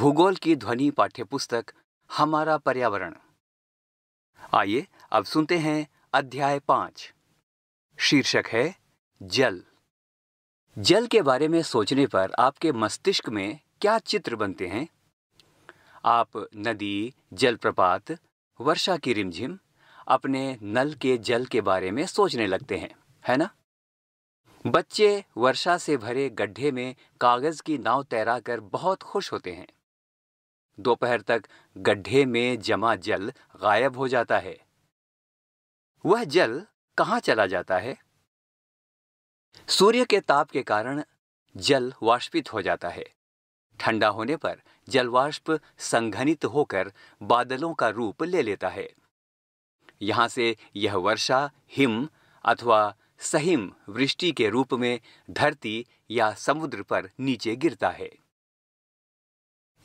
भूगोल की ध्वनि पाठ्य पुस्तक हमारा पर्यावरण आइए अब सुनते हैं अध्याय पांच शीर्षक है जल जल के बारे में सोचने पर आपके मस्तिष्क में क्या चित्र बनते हैं आप नदी जलप्रपात वर्षा की रिमझिम अपने नल के जल के बारे में सोचने लगते हैं है ना बच्चे वर्षा से भरे गड्ढे में कागज की नाव तैराकर बहुत खुश होते हैं दोपहर तक गड्ढे में जमा जल गायब हो जाता है वह जल कहां चला जाता है सूर्य के ताप के कारण जल वाष्पित हो जाता है ठंडा होने पर जलवाष्प संघनित होकर बादलों का रूप ले लेता है यहां से यह वर्षा हिम अथवा सहिम वृष्टि के रूप में धरती या समुद्र पर नीचे गिरता है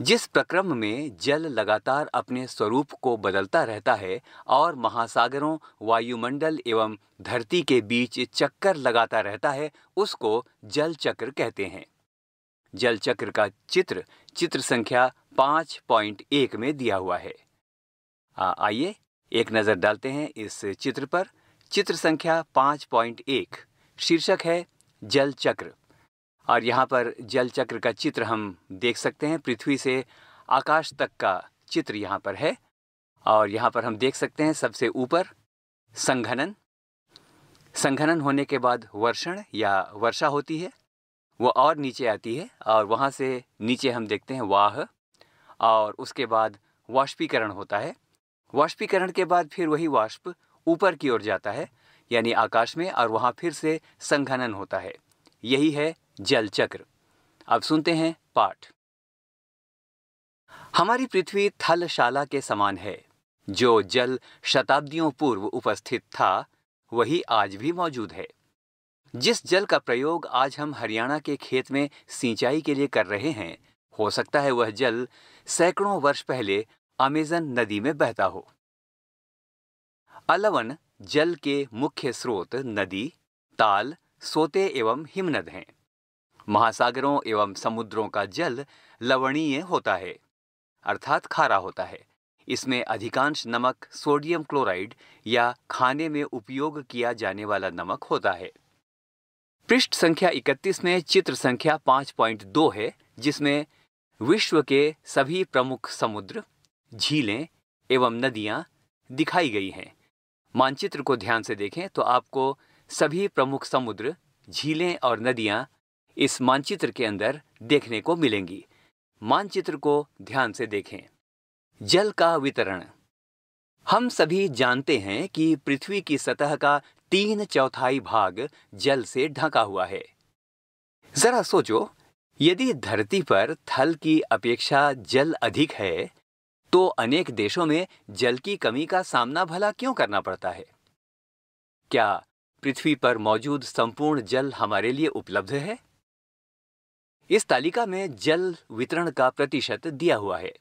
जिस प्रक्रम में जल लगातार अपने स्वरूप को बदलता रहता है और महासागरों वायुमंडल एवं धरती के बीच चक्कर लगाता रहता है उसको जल चक्र कहते हैं जल चक्र का चित्र चित्र संख्या पांच पॉइंट एक में दिया हुआ है आइए एक नज़र डालते हैं इस चित्र पर चित्र संख्या पांच पॉइंट एक शीर्षक है जल चक्र और यहाँ पर जल चक्र का चित्र हम देख सकते हैं पृथ्वी से आकाश तक का चित्र यहाँ पर है और यहाँ पर हम देख सकते हैं सबसे ऊपर संघनन संघनन होने के बाद वर्षण या वर्षा होती है वो और नीचे आती है और वहाँ से नीचे हम देखते हैं वाह और उसके बाद वाष्पीकरण होता है वाष्पीकरण के बाद फिर वही वाष्प ऊपर की ओर जाता है यानी आकाश में और वहाँ फिर से संघनन होता है यही है जल चक्र अब सुनते हैं पाठ हमारी पृथ्वी थलशाला के समान है जो जल शताब्दियों पूर्व उपस्थित था वही आज भी मौजूद है जिस जल का प्रयोग आज हम हरियाणा के खेत में सिंचाई के लिए कर रहे हैं हो सकता है वह जल सैकड़ों वर्ष पहले अमेजन नदी में बहता हो अलवन जल के मुख्य स्रोत नदी ताल सोते एवं हिमनद हैं महासागरों एवं समुद्रों का जल लवणीय होता है अर्थात खारा होता है इसमें अधिकांश नमक सोडियम क्लोराइड या खाने में उपयोग किया जाने वाला नमक होता है पृष्ठ संख्या 31 में चित्र संख्या 5.2 है जिसमें विश्व के सभी प्रमुख समुद्र झीलें एवं नदियां दिखाई गई हैं मानचित्र को ध्यान से देखें तो आपको सभी प्रमुख समुद्र झीलें और नदियां इस मानचित्र के अंदर देखने को मिलेंगी मानचित्र को ध्यान से देखें जल का वितरण हम सभी जानते हैं कि पृथ्वी की सतह का तीन चौथाई भाग जल से ढका हुआ है जरा सोचो यदि धरती पर थल की अपेक्षा जल अधिक है तो अनेक देशों में जल की कमी का सामना भला क्यों करना पड़ता है क्या पृथ्वी पर मौजूद संपूर्ण जल हमारे लिए उपलब्ध है इस तालिका में जल वितरण का प्रतिशत दिया हुआ है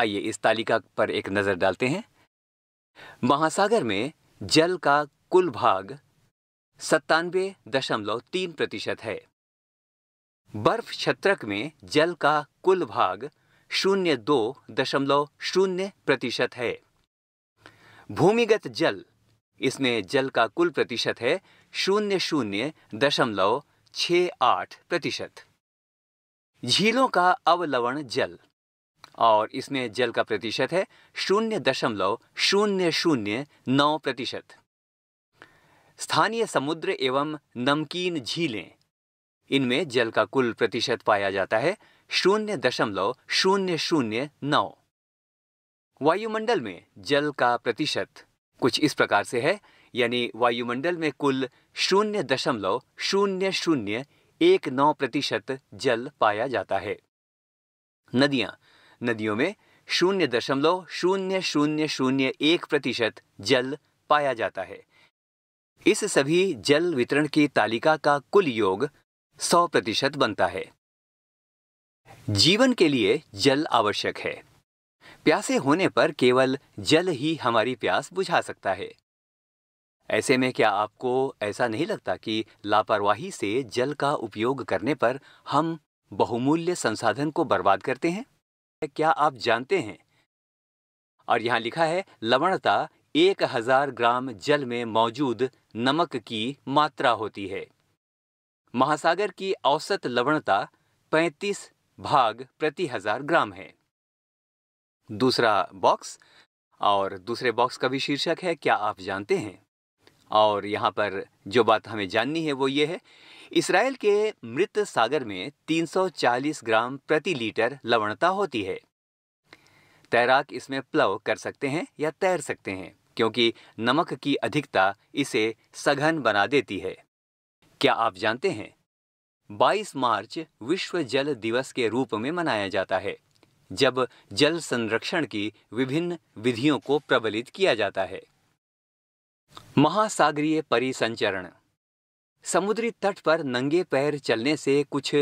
आइए इस तालिका पर एक नजर डालते हैं महासागर में जल का कुल भाग सत्तानवे दशमलव तीन प्रतिशत है बर्फ छत्रक में जल का कुल भाग शून्य दो दशमलव शून्य प्रतिशत है भूमिगत जल इसमें जल का कुल प्रतिशत है शून्य शून्य दशमलव छः आठ प्रतिशत झीलों का अवलवण जल और इसमें जल का प्रतिशत है शून्य दशमलव शून्य शून्य नौ प्रतिशत स्थानीय समुद्र एवं नमकीन झीलें इनमें जल का कुल प्रतिशत पाया जाता है शून्य दशमलव शून्य शून्य नौ वायुमंडल में जल का प्रतिशत कुछ इस प्रकार से है यानी वायुमंडल में कुल शून्य दशमलव शून्य शून्य एक नौ प्रतिशत जल पाया जाता है नदियां नदियों में शून्य दशमलव शून्य शून्य शून्य एक प्रतिशत जल पाया जाता है इस सभी जल वितरण की तालिका का कुल योग सौ प्रतिशत बनता है जीवन के लिए जल आवश्यक है प्यासे होने पर केवल जल ही हमारी प्यास बुझा सकता है ऐसे में क्या आपको ऐसा नहीं लगता कि लापरवाही से जल का उपयोग करने पर हम बहुमूल्य संसाधन को बर्बाद करते हैं क्या आप जानते हैं और यहाँ लिखा है लवणता एक हजार ग्राम जल में मौजूद नमक की मात्रा होती है महासागर की औसत लवणता 35 भाग प्रति हजार ग्राम है दूसरा बॉक्स और दूसरे बॉक्स का भी शीर्षक है क्या आप जानते हैं और यहाँ पर जो बात हमें जाननी है वो ये है इसराइल के मृत सागर में 340 ग्राम प्रति लीटर लवणता होती है तैराक इसमें प्लव कर सकते हैं या तैर सकते हैं क्योंकि नमक की अधिकता इसे सघन बना देती है क्या आप जानते हैं 22 मार्च विश्व जल दिवस के रूप में मनाया जाता है जब जल संरक्षण की विभिन्न विधियों को प्रबलित किया जाता है महासागरीय परिसंचरण समुद्री तट पर नंगे पैर चलने से कुछ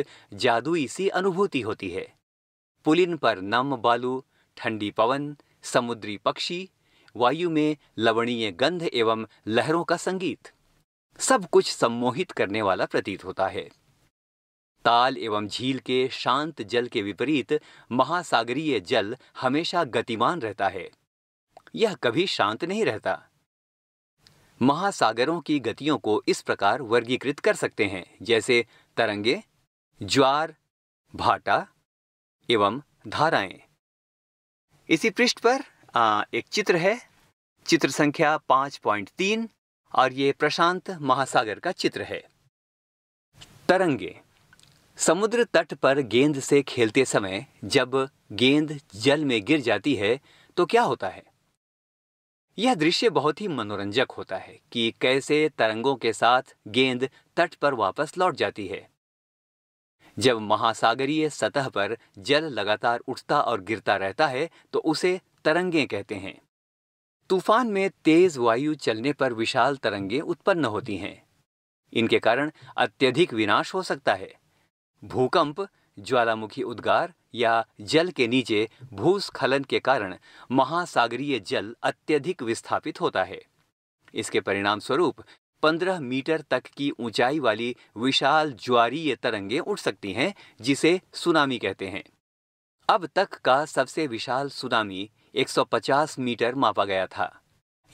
जादुई सी अनुभूति होती है पुलिन पर नम बालू ठंडी पवन समुद्री पक्षी वायु में लवणीय गंध एवं लहरों का संगीत सब कुछ सम्मोहित करने वाला प्रतीत होता है ताल एवं झील के शांत जल के विपरीत महासागरीय जल हमेशा गतिमान रहता है यह कभी शांत नहीं रहता महासागरों की गतियों को इस प्रकार वर्गीकृत कर सकते हैं जैसे तरंगे ज्वार भाटा एवं धाराएं इसी पृष्ठ पर आ, एक चित्र है चित्र संख्या 5.3 और ये प्रशांत महासागर का चित्र है तरंगे समुद्र तट पर गेंद से खेलते समय जब गेंद जल में गिर जाती है तो क्या होता है यह दृश्य बहुत ही मनोरंजक होता है कि कैसे तरंगों के साथ गेंद तट पर वापस लौट जाती है जब महासागरीय सतह पर जल लगातार उठता और गिरता रहता है तो उसे तरंगे कहते हैं तूफान में तेज वायु चलने पर विशाल तरंगे उत्पन्न होती हैं इनके कारण अत्यधिक विनाश हो सकता है भूकंप ज्वालामुखी उद्गार या जल के नीचे भूस्खलन के कारण महासागरीय जल अत्यधिक विस्थापित होता है इसके परिणाम स्वरूप 15 मीटर तक की ऊंचाई वाली विशाल ज्वारीय तरंगे उठ सकती हैं जिसे सुनामी कहते हैं अब तक का सबसे विशाल सुनामी 150 मीटर मापा गया था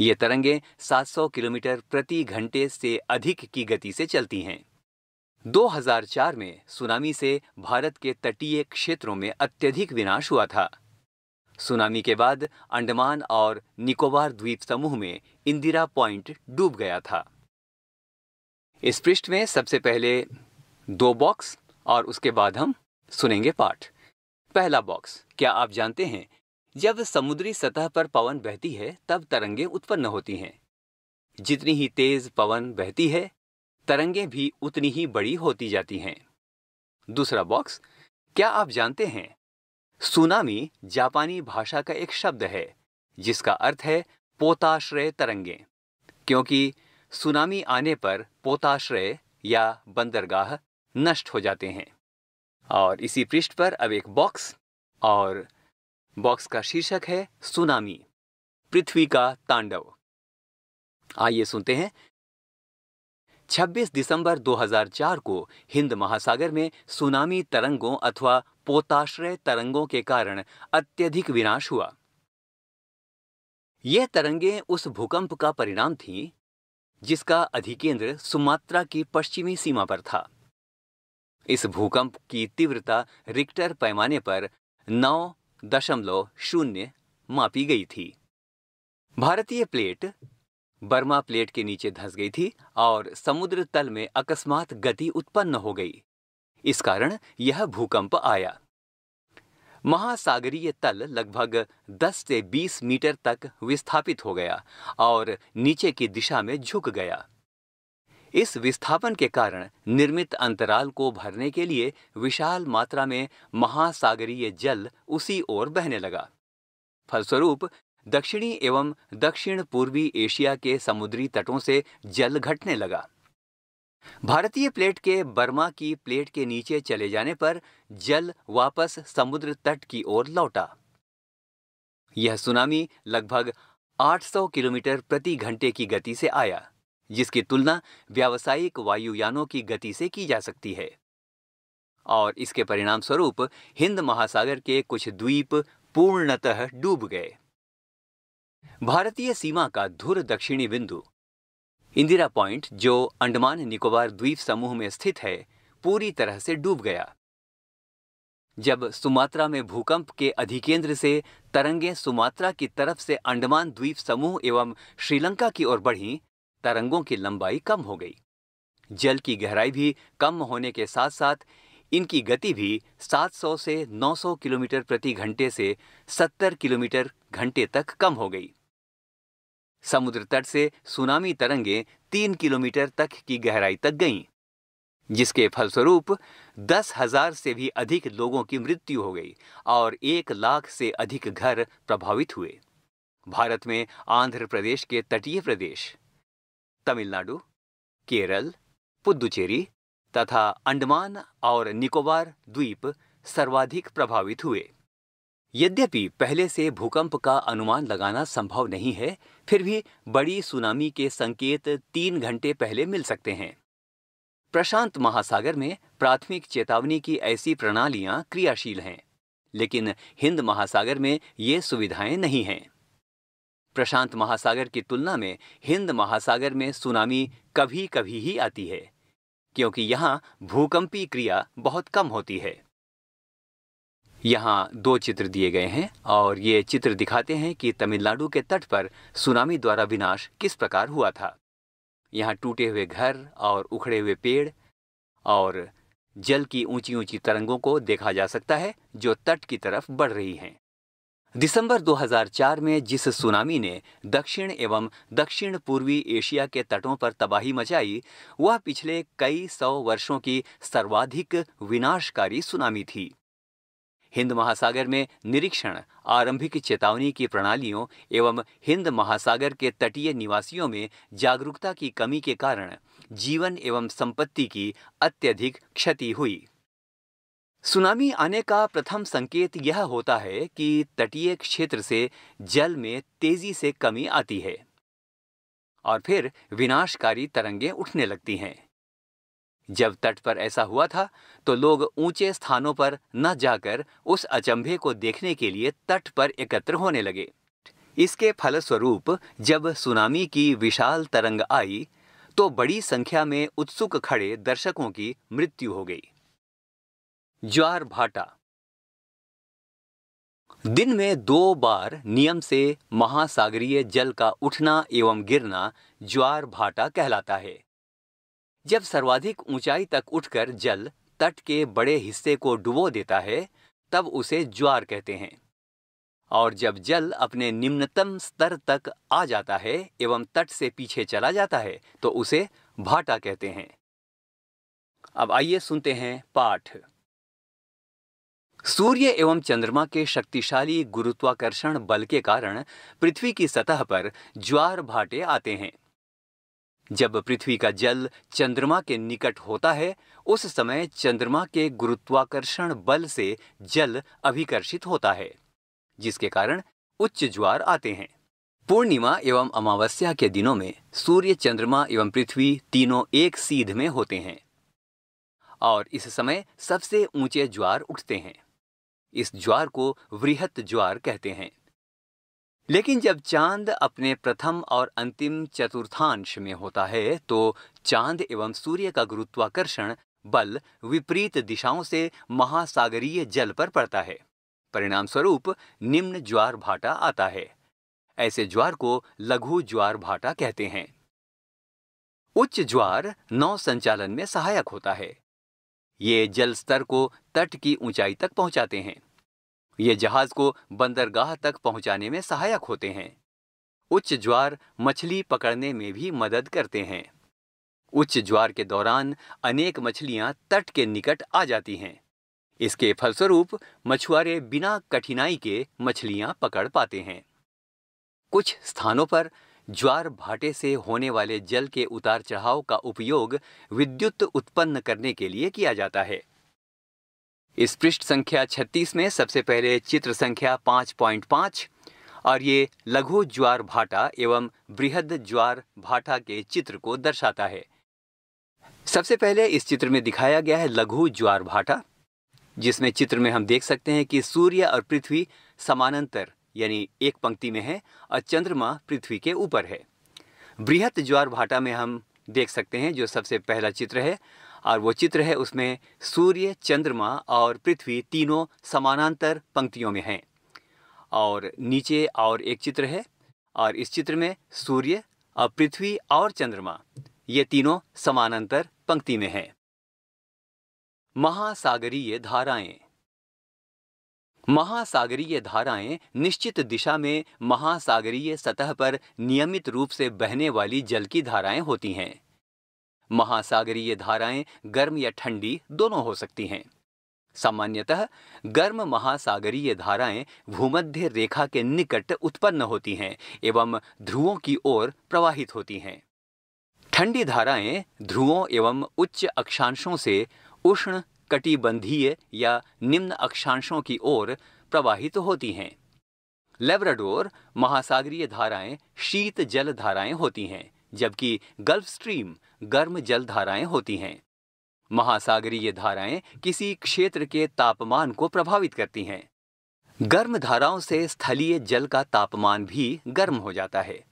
ये तरंगे 700 किलोमीटर प्रति घंटे से अधिक की गति से चलती हैं 2004 में सुनामी से भारत के तटीय क्षेत्रों में अत्यधिक विनाश हुआ था सुनामी के बाद अंडमान और निकोबार द्वीप समूह में इंदिरा पॉइंट डूब गया था इस पृष्ठ में सबसे पहले दो बॉक्स और उसके बाद हम सुनेंगे पाठ पहला बॉक्स क्या आप जानते हैं जब समुद्री सतह पर पवन बहती है तब तरंगे उत्पन्न होती हैं जितनी ही तेज पवन बहती है तरंगे भी उतनी ही बड़ी होती जाती हैं दूसरा बॉक्स क्या आप जानते हैं सुनामी जापानी भाषा का एक शब्द है जिसका अर्थ है पोताश्रय तरंगें क्योंकि सुनामी आने पर पोताश्रय या बंदरगाह नष्ट हो जाते हैं और इसी पृष्ठ पर अब एक बॉक्स और बॉक्स का शीर्षक है सुनामी पृथ्वी का तांडव आइए सुनते हैं 26 दिसंबर 2004 को हिंद महासागर में सुनामी तरंगों अथवा पोताश्रय तरंगों के कारण अत्यधिक विनाश हुआ यह तरंगें उस भूकंप का परिणाम थी जिसका अधिकेंद्र सुमात्रा की पश्चिमी सीमा पर था इस भूकंप की तीव्रता रिक्टर पैमाने पर नौ दशमलव शून्य मापी गई थी भारतीय प्लेट बर्मा प्लेट के नीचे धंस गई थी और समुद्र तल में अकस्मात गति उत्पन्न हो गई इस कारण यह भूकंप आया महासागरीय तल लगभग 10 से 20 मीटर तक विस्थापित हो गया और नीचे की दिशा में झुक गया इस विस्थापन के कारण निर्मित अंतराल को भरने के लिए विशाल मात्रा में महासागरीय जल उसी ओर बहने लगा फलस्वरूप दक्षिणी एवं दक्षिण पूर्वी एशिया के समुद्री तटों से जल घटने लगा भारतीय प्लेट के बर्मा की प्लेट के नीचे चले जाने पर जल वापस समुद्र तट की ओर लौटा यह सुनामी लगभग 800 किलोमीटर प्रति घंटे की गति से आया जिसकी तुलना व्यावसायिक वायुयानों की गति से की जा सकती है और इसके परिणाम स्वरूप हिंद महासागर के कुछ द्वीप पूर्णतः डूब गए भारतीय सीमा का धुर दक्षिणी बिंदु इंदिरा पॉइंट जो अंडमान निकोबार द्वीप समूह में स्थित है पूरी तरह से डूब गया जब सुमात्रा में भूकंप के अधिकेंद्र से तरंगें सुमात्रा की तरफ से अंडमान द्वीप समूह एवं श्रीलंका की ओर बढ़ी तरंगों की लंबाई कम हो गई जल की गहराई भी कम होने के साथ साथ इनकी गति भी 700 से 900 किलोमीटर प्रति घंटे से 70 किलोमीटर घंटे तक कम हो गई समुद्र तट से सुनामी तरंगे तीन किलोमीटर तक की गहराई तक गईं, जिसके फलस्वरूप दस हजार से भी अधिक लोगों की मृत्यु हो गई और एक लाख से अधिक घर प्रभावित हुए भारत में आंध्र प्रदेश के तटीय प्रदेश तमिलनाडु केरल पुदुचेरी तथा अंडमान और निकोबार द्वीप सर्वाधिक प्रभावित हुए यद्यपि पहले से भूकंप का अनुमान लगाना संभव नहीं है फिर भी बड़ी सुनामी के संकेत तीन घंटे पहले मिल सकते हैं प्रशांत महासागर में प्राथमिक चेतावनी की ऐसी प्रणालियां क्रियाशील हैं लेकिन हिंद महासागर में ये सुविधाएं नहीं हैं प्रशांत महासागर की तुलना में हिंद महासागर में सुनामी कभी कभी ही आती है क्योंकि यहाँ भूकंपी क्रिया बहुत कम होती है यहाँ दो चित्र दिए गए हैं और ये चित्र दिखाते हैं कि तमिलनाडु के तट पर सुनामी द्वारा विनाश किस प्रकार हुआ था यहाँ टूटे हुए घर और उखड़े हुए पेड़ और जल की ऊंची ऊंची तरंगों को देखा जा सकता है जो तट की तरफ बढ़ रही हैं दिसंबर 2004 में जिस सुनामी ने दक्षिण एवं दक्षिण पूर्वी एशिया के तटों पर तबाही मचाई वह पिछले कई सौ वर्षों की सर्वाधिक विनाशकारी सुनामी थी हिंद महासागर में निरीक्षण आरंभिक चेतावनी की प्रणालियों एवं हिंद महासागर के तटीय निवासियों में जागरूकता की कमी के कारण जीवन एवं संपत्ति की अत्यधिक क्षति हुई सुनामी आने का प्रथम संकेत यह होता है कि तटीय क्षेत्र से जल में तेजी से कमी आती है और फिर विनाशकारी तरंगें उठने लगती हैं जब तट पर ऐसा हुआ था तो लोग ऊंचे स्थानों पर न जाकर उस अचंभे को देखने के लिए तट पर एकत्र होने लगे इसके फलस्वरूप जब सुनामी की विशाल तरंग आई तो बड़ी संख्या में उत्सुक खड़े दर्शकों की मृत्यु हो गई ज्वार भाटा दिन में दो बार नियम से महासागरीय जल का उठना एवं गिरना ज्वार भाटा कहलाता है जब सर्वाधिक ऊंचाई तक उठकर जल तट के बड़े हिस्से को डुबो देता है तब उसे ज्वार कहते हैं और जब जल अपने निम्नतम स्तर तक आ जाता है एवं तट से पीछे चला जाता है तो उसे भाटा कहते हैं अब आइए सुनते हैं पाठ सूर्य एवं चंद्रमा के शक्तिशाली गुरुत्वाकर्षण बल के कारण पृथ्वी की सतह पर ज्वार भाटे आते हैं जब पृथ्वी का जल चंद्रमा के निकट होता है उस समय चंद्रमा के गुरुत्वाकर्षण बल से जल अभिकर्षित होता है जिसके कारण उच्च ज्वार आते हैं पूर्णिमा एवं अमावस्या के दिनों में सूर्य चंद्रमा एवं पृथ्वी तीनों एक सीध में होते हैं और इस समय सबसे ऊंचे ज्वार उठते हैं इस ज्वार को वृहत ज्वार कहते हैं लेकिन जब चांद अपने प्रथम और अंतिम चतुर्थांश में होता है तो चांद एवं सूर्य का गुरुत्वाकर्षण बल विपरीत दिशाओं से महासागरीय जल पर पड़ता है परिणाम स्वरूप निम्न ज्वार भाटा आता है ऐसे ज्वार को लघु ज्वार भाटा कहते हैं उच्च ज्वार नौ संचालन में सहायक होता है ये जल स्तर को तट की ऊंचाई तक पहुंचाते हैं ये जहाज को बंदरगाह तक पहुंचाने में सहायक होते हैं उच्च ज्वार मछली पकड़ने में भी मदद करते हैं उच्च ज्वार के दौरान अनेक मछलियां तट के निकट आ जाती हैं इसके फलस्वरूप मछुआरे बिना कठिनाई के मछलियां पकड़ पाते हैं कुछ स्थानों पर ज्वार भाटे से होने वाले जल के उतार चढ़ाव का उपयोग विद्युत उत्पन्न करने के लिए किया जाता है इस पृष्ठ संख्या 36 में सबसे पहले चित्र संख्या 5.5 और ये लघु ज्वार भाटा एवं बृहद ज्वार भाटा के चित्र को दर्शाता है सबसे पहले इस चित्र में दिखाया गया है लघु ज्वार भाटा जिसमें चित्र में हम देख सकते हैं कि सूर्य और पृथ्वी समानांतर यानी एक पंक्ति में है और चंद्रमा पृथ्वी के ऊपर है बृहत ज्वार भाटा में हम देख सकते हैं जो सबसे पहला चित्र है और वो चित्र है उसमें सूर्य चंद्रमा और पृथ्वी तीनों समानांतर पंक्तियों में हैं और नीचे और एक चित्र है और इस चित्र में सूर्य और पृथ्वी और चंद्रमा ये तीनों समानांतर पंक्ति में हैं महासागरीय धाराएं महासागरीय धाराएं निश्चित दिशा में महासागरीय सतह पर नियमित रूप से बहने वाली जल की धाराएं होती हैं महासागरीय धाराएं गर्म या ठंडी दोनों हो सकती हैं सामान्यतः गर्म महासागरीय धाराएं भूमध्य रेखा के निकट उत्पन्न होती हैं एवं ध्रुवों की ओर प्रवाहित होती हैं ठंडी धाराएं ध्रुवों एवं उच्च अक्षांशों से उष्ण कटिबंधीय या निम्न अक्षांशों की ओर प्रवाहित होती हैं लेब्राडोर महासागरीय धाराएं शीत जल धाराएं होती हैं जबकि गल्फ स्ट्रीम गर्म जल धाराएं होती हैं महासागरीय धाराएं किसी क्षेत्र के तापमान को प्रभावित करती हैं गर्म धाराओं से स्थलीय जल का तापमान भी गर्म हो जाता है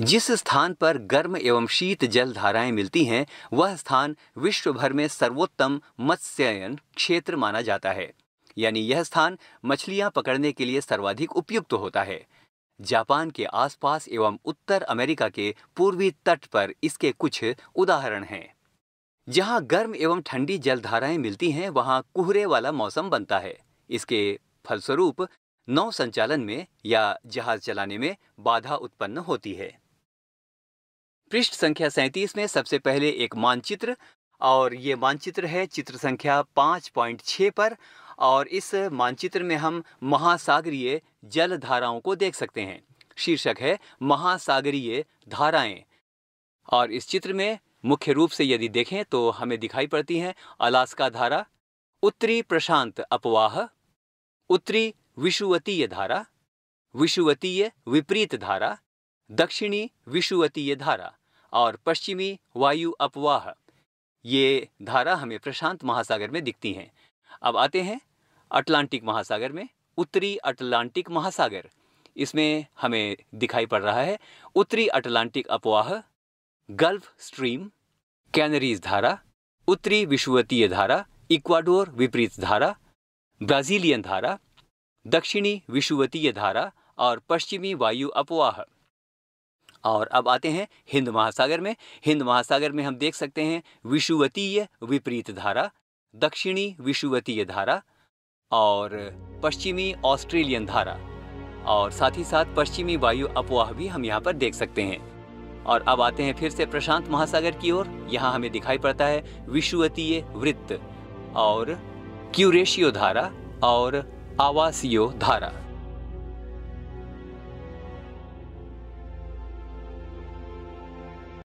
जिस स्थान पर गर्म एवं शीत जल धाराएं मिलती हैं वह स्थान विश्व भर में सर्वोत्तम मत्स्ययन क्षेत्र माना जाता है यानी यह स्थान मछलियां पकड़ने के लिए सर्वाधिक उपयुक्त होता है जापान के आसपास एवं उत्तर अमेरिका के पूर्वी तट पर इसके कुछ उदाहरण हैं जहां गर्म एवं ठंडी जलधाराएं मिलती हैं वहां कुहरे वाला मौसम बनता है इसके फलस्वरूप नौ संचालन में या जहाज चलाने में बाधा उत्पन्न होती है पृष्ठ संख्या सैंतीस में सबसे पहले एक मानचित्र और ये मानचित्र है चित्र संख्या 5.6 पर और इस मानचित्र में हम महासागरीय जल धाराओं को देख सकते हैं शीर्षक है महासागरीय धाराएं और इस चित्र में मुख्य रूप से यदि देखें तो हमें दिखाई पड़ती हैं अलास्का धारा उत्तरी प्रशांत अपवाह उत्तरी विषुवतीय धारा विषुवतीय विपरीत धारा दक्षिणी विषुवतीय धारा और पश्चिमी वायु अपवाह ये धारा हमें प्रशांत महासागर में दिखती हैं अब आते हैं अटलांटिक महासागर में उत्तरी अटलांटिक महासागर इसमें हमें दिखाई पड़ रहा है उत्तरी अटलांटिक अपवाह गल्फ स्ट्रीम कैनरीज धारा उत्तरी विश्वतीय धारा इक्वाडोर विपरीत धारा ब्राजीलियन धारा दक्षिणी विश्वतीय धारा और पश्चिमी वायु अपवाह और अब आते हैं हिंद महासागर में हिंद महासागर में हम देख सकते हैं विषुवतीय विपरीत धारा दक्षिणी विषुवतीय धारा और पश्चिमी ऑस्ट्रेलियन धारा और साथ ही साथ पश्चिमी वायु अपवाह भी हम यहाँ पर देख सकते हैं और अब आते हैं फिर से प्रशांत महासागर की ओर यहाँ हमें दिखाई पड़ता है विश्वतीय वृत्त और क्यूरेशियो धारा और आवासीय धारा